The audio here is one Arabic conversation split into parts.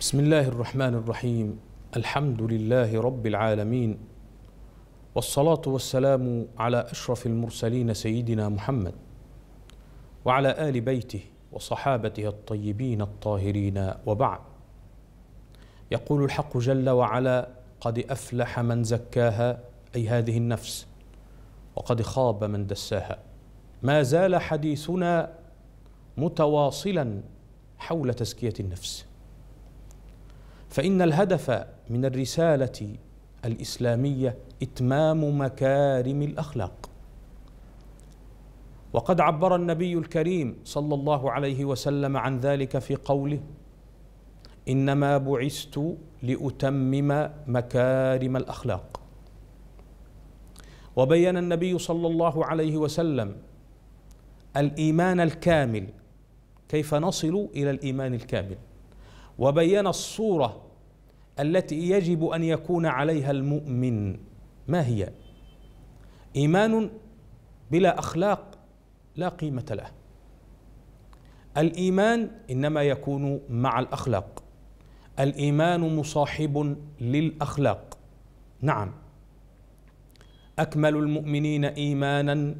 بسم الله الرحمن الرحيم الحمد لله رب العالمين والصلاة والسلام على أشرف المرسلين سيدنا محمد وعلى آل بيته وصحابته الطيبين الطاهرين وبعد يقول الحق جل وعلا قد أفلح من زكاها أي هذه النفس وقد خاب من دساها ما زال حديثنا متواصلا حول تزكية النفس فإن الهدف من الرسالة الإسلامية إتمام مكارم الأخلاق وقد عبر النبي الكريم صلى الله عليه وسلم عن ذلك في قوله إنما بعثت لأتمم مكارم الأخلاق وبين النبي صلى الله عليه وسلم الإيمان الكامل كيف نصل إلى الإيمان الكامل وبين الصوره التي يجب ان يكون عليها المؤمن ما هي ايمان بلا اخلاق لا قيمه له الايمان انما يكون مع الاخلاق الايمان مصاحب للاخلاق نعم اكمل المؤمنين ايمانا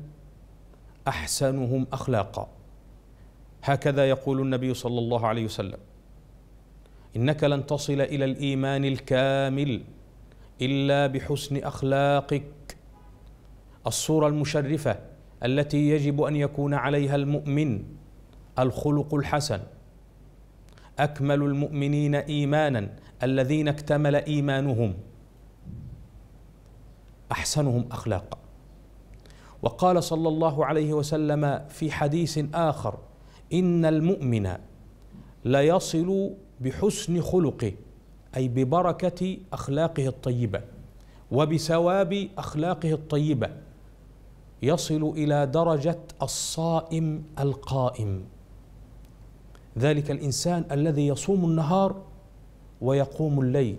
احسنهم اخلاقا هكذا يقول النبي صلى الله عليه وسلم انك لن تصل الى الايمان الكامل الا بحسن اخلاقك الصوره المشرفه التي يجب ان يكون عليها المؤمن الخلق الحسن اكمل المؤمنين ايمانا الذين اكتمل ايمانهم احسنهم اخلاقا وقال صلى الله عليه وسلم في حديث اخر ان المؤمن ليصل بحسن خلقه أي ببركة أخلاقه الطيبة وبثواب أخلاقه الطيبة يصل إلى درجة الصائم القائم ذلك الإنسان الذي يصوم النهار ويقوم الليل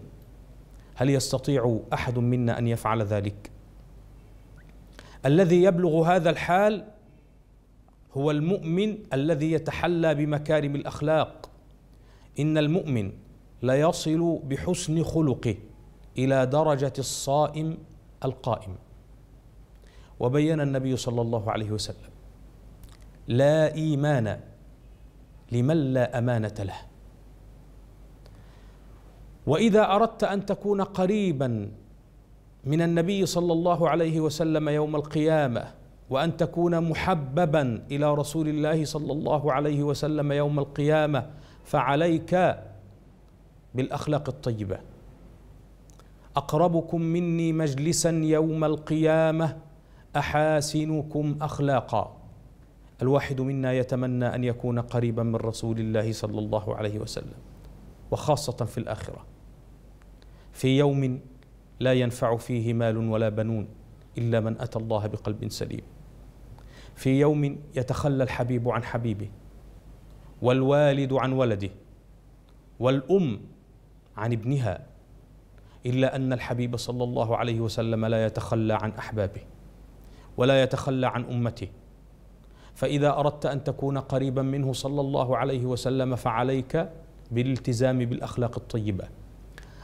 هل يستطيع أحد منا أن يفعل ذلك؟ الذي يبلغ هذا الحال هو المؤمن الذي يتحلى بمكارم الأخلاق إن المؤمن ليصل بحسن خلقه إلى درجة الصائم القائم وبين النبي صلى الله عليه وسلم لا إيمان لمن لا أمانة له وإذا أردت أن تكون قريبا من النبي صلى الله عليه وسلم يوم القيامة وأن تكون محببا إلى رسول الله صلى الله عليه وسلم يوم القيامة فعليك بالاخلاق الطيبه اقربكم مني مجلسا يوم القيامه احاسنكم اخلاقا الواحد منا يتمنى ان يكون قريبا من رسول الله صلى الله عليه وسلم وخاصه في الاخره في يوم لا ينفع فيه مال ولا بنون الا من اتى الله بقلب سليم في يوم يتخلى الحبيب عن حبيبه والوالد عن ولده والأم عن ابنها إلا أن الحبيب صلى الله عليه وسلم لا يتخلى عن أحبابه ولا يتخلى عن أمته فإذا أردت أن تكون قريبا منه صلى الله عليه وسلم فعليك بالالتزام بالأخلاق الطيبة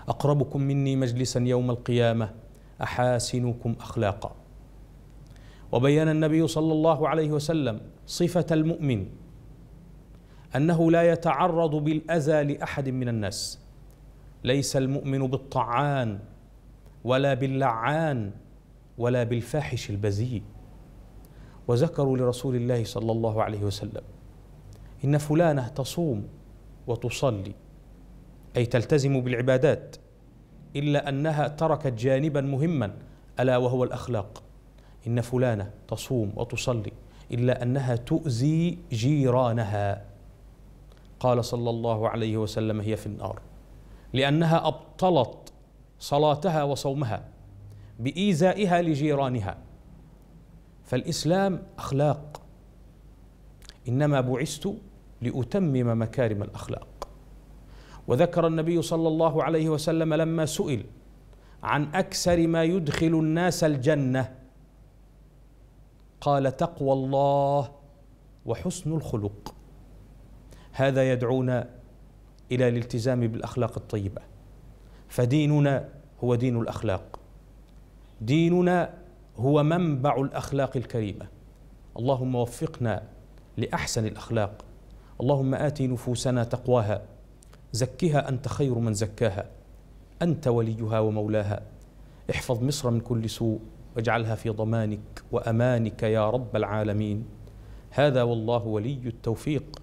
أقربكم مني مجلسا يوم القيامة أحاسنكم أخلاقا وبين النبي صلى الله عليه وسلم صفة المؤمن انه لا يتعرض بالاذى لاحد من الناس ليس المؤمن بالطعان ولا باللعان ولا بالفاحش البذيء وذكروا لرسول الله صلى الله عليه وسلم ان فلانه تصوم وتصلي اي تلتزم بالعبادات الا انها تركت جانبا مهما الا وهو الاخلاق ان فلانه تصوم وتصلي الا انها تؤذي جيرانها قال صلى الله عليه وسلم هي في النار لأنها أبطلت صلاتها وصومها بإيذائها لجيرانها فالإسلام أخلاق إنما بعثت لأتمم مكارم الأخلاق وذكر النبي صلى الله عليه وسلم لما سئل عن اكثر ما يدخل الناس الجنه قال تقوى الله وحسن الخلق هذا يدعونا الى الالتزام بالاخلاق الطيبه فديننا هو دين الاخلاق ديننا هو منبع الاخلاق الكريمه اللهم وفقنا لاحسن الاخلاق اللهم ات نفوسنا تقواها زكها انت خير من زكاها انت وليها ومولاها احفظ مصر من كل سوء واجعلها في ضمانك وامانك يا رب العالمين هذا والله ولي التوفيق